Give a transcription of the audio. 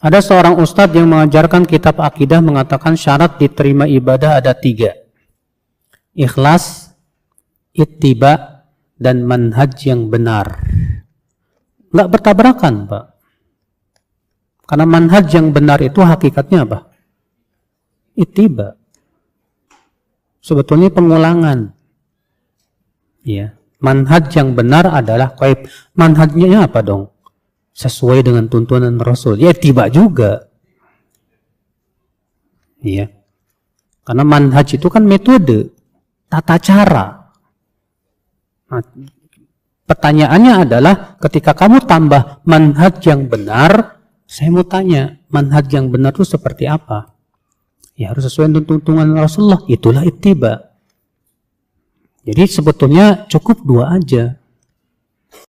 Ada seorang ustadz yang mengajarkan kitab akidah mengatakan syarat diterima ibadah ada tiga. Ikhlas, ittiba, dan manhaj yang benar. Nggak bertabrakan, Pak. Karena manhaj yang benar itu hakikatnya apa? Ittiba. Sebetulnya pengulangan. Ya. Manhaj yang benar adalah kaib. Manhajnya apa dong? sesuai dengan tuntunan Rasul. Ya tiba juga. Iya. Karena manhaj itu kan metode, tata cara. Nah, pertanyaannya adalah ketika kamu tambah manhaj yang benar, saya mau tanya, manhaj yang benar itu seperti apa? Ya harus sesuai dengan tuntunan Rasulullah, itulah ittiba. Jadi sebetulnya cukup dua aja.